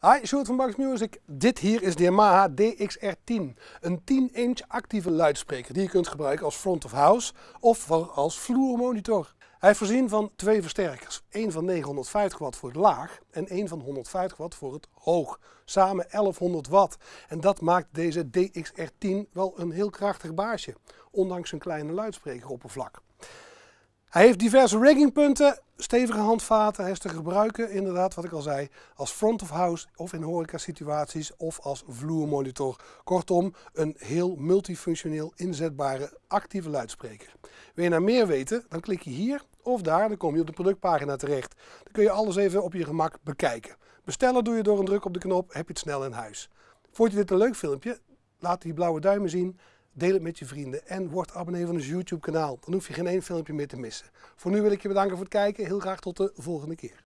Hi, short van Bugs Music. Dit hier is de Yamaha DXR10. Een 10-inch actieve luidspreker die je kunt gebruiken als front of house of als vloermonitor. Hij is voorzien van twee versterkers. één van 950 watt voor het laag en één van 150 watt voor het hoog. Samen 1100 watt. En dat maakt deze DXR10 wel een heel krachtig baasje. Ondanks zijn kleine luidsprekeroppervlak. Hij heeft diverse riggingpunten stevige handvaten is te gebruiken, inderdaad, wat ik al zei, als front of house of in horeca-situaties of als vloermonitor. Kortom, een heel multifunctioneel inzetbare actieve luidspreker. Wil je nou meer weten, dan klik je hier of daar, dan kom je op de productpagina terecht. Dan kun je alles even op je gemak bekijken. Bestellen doe je door een druk op de knop, heb je het snel in huis. Vond je dit een leuk filmpje? Laat die blauwe duimen zien. Deel het met je vrienden en word abonnee van ons YouTube kanaal. Dan hoef je geen één filmpje meer te missen. Voor nu wil ik je bedanken voor het kijken. Heel graag tot de volgende keer.